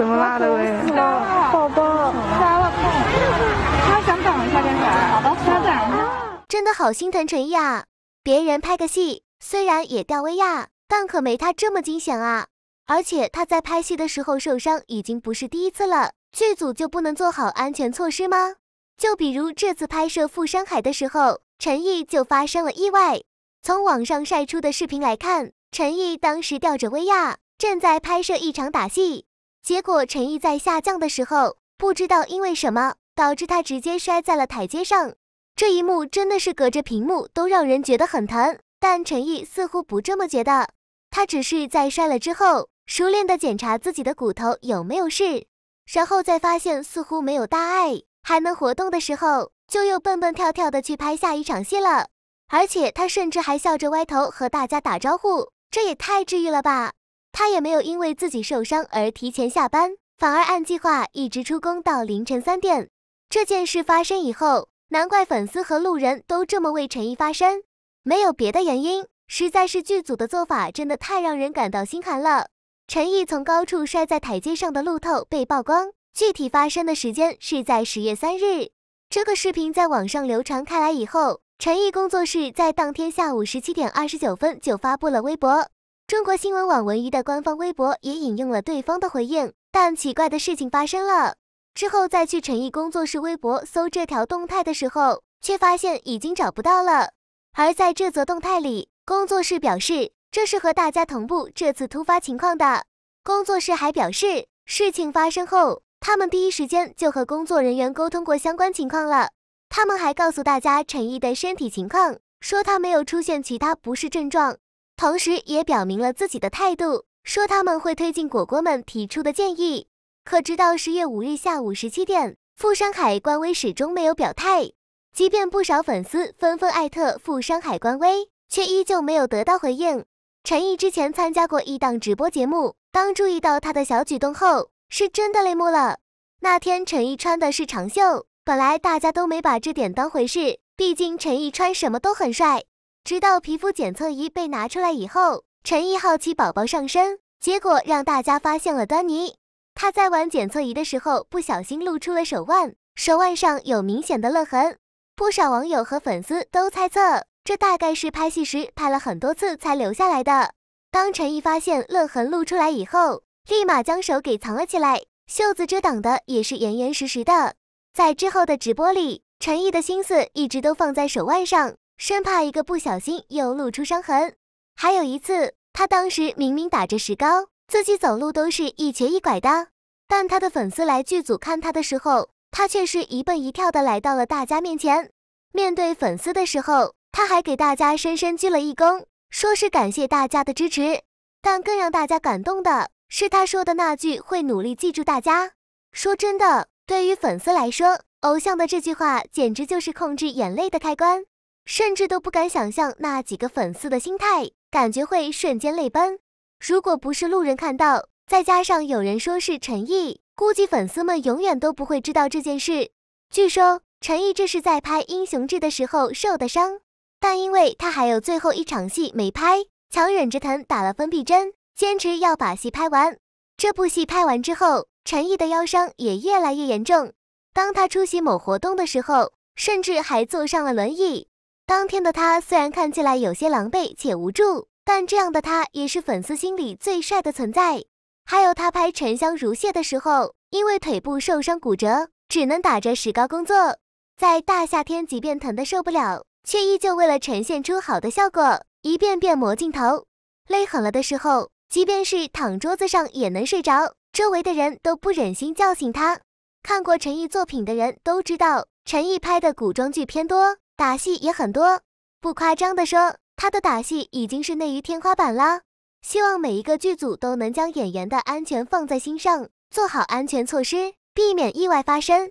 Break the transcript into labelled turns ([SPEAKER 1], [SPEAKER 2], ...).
[SPEAKER 1] 怎么拉的喂？好棒！他想等一下干啥？真的好心疼陈毅啊！别人拍个戏虽然也吊威亚，但可没他这么惊险啊！而且他在拍戏的时候受伤已经不是第一次了，剧组就不能做好安全措施吗？就比如这次拍摄富山海的时候，陈毅就发生了意外。从网上晒出的视频来看，陈毅当时吊着威亚，正在拍摄一场打戏。结果陈毅在下降的时候，不知道因为什么导致他直接摔在了台阶上。这一幕真的是隔着屏幕都让人觉得很疼。但陈毅似乎不这么觉得，他只是在摔了之后，熟练的检查自己的骨头有没有事，然后再发现似乎没有大碍，还能活动的时候，就又蹦蹦跳跳的去拍下一场戏了。而且他甚至还笑着歪头和大家打招呼，这也太治愈了吧！他也没有因为自己受伤而提前下班，反而按计划一直出工到凌晨三点。这件事发生以后，难怪粉丝和路人都这么为陈毅发声，没有别的原因，实在是剧组的做法真的太让人感到心寒了。陈毅从高处摔在台阶上的路透被曝光，具体发生的时间是在十月三日。这个视频在网上流传开来以后，陈毅工作室在当天下午十七点二十九分就发布了微博。中国新闻网文娱的官方微博也引用了对方的回应，但奇怪的事情发生了。之后再去陈毅工作室微博搜这条动态的时候，却发现已经找不到了。而在这则动态里，工作室表示这是和大家同步这次突发情况的。工作室还表示，事情发生后，他们第一时间就和工作人员沟通过相关情况了。他们还告诉大家陈毅的身体情况，说他没有出现其他不适症状。同时，也表明了自己的态度，说他们会推进果果们提出的建议。可直到十月五日下午十七点，富山海关微始终没有表态。即便不少粉丝纷纷艾特富山海关微，却依旧没有得到回应。陈毅之前参加过一档直播节目，当注意到他的小举动后，是真的泪目了。那天陈毅穿的是长袖，本来大家都没把这点当回事，毕竟陈毅穿什么都很帅。直到皮肤检测仪被拿出来以后，陈毅好奇宝宝上身，结果让大家发现了端倪。他在玩检测仪的时候，不小心露出了手腕，手腕上有明显的勒痕。不少网友和粉丝都猜测，这大概是拍戏时拍了很多次才留下来的。当陈毅发现勒痕露出来以后，立马将手给藏了起来，袖子遮挡的也是严严实实的。在之后的直播里，陈毅的心思一直都放在手腕上。生怕一个不小心又露出伤痕。还有一次，他当时明明打着石膏，自己走路都是一瘸一拐的，但他的粉丝来剧组看他的时候，他却是一蹦一跳的来到了大家面前。面对粉丝的时候，他还给大家深深鞠了一躬，说是感谢大家的支持。但更让大家感动的是他说的那句“会努力记住大家”。说真的，对于粉丝来说，偶像的这句话简直就是控制眼泪的开关。甚至都不敢想象那几个粉丝的心态，感觉会瞬间泪奔。如果不是路人看到，再加上有人说是陈毅，估计粉丝们永远都不会知道这件事。据说陈毅这是在拍《英雄志》的时候受的伤，但因为他还有最后一场戏没拍，强忍着疼打了封闭针，坚持要把戏拍完。这部戏拍完之后，陈毅的腰伤也越来越严重。当他出席某活动的时候，甚至还坐上了轮椅。当天的他虽然看起来有些狼狈且无助，但这样的他也是粉丝心里最帅的存在。还有他拍《沉香如屑》的时候，因为腿部受伤骨折，只能打着石膏工作。在大夏天，即便疼得受不了，却依旧为了呈现出好的效果，一遍遍磨镜头。累狠了的时候，即便是躺桌子上也能睡着，周围的人都不忍心叫醒他。看过陈毅作品的人都知道，陈毅拍的古装剧偏多。打戏也很多，不夸张地说，他的打戏已经是内娱天花板了。希望每一个剧组都能将演员的安全放在心上，做好安全措施，避免意外发生。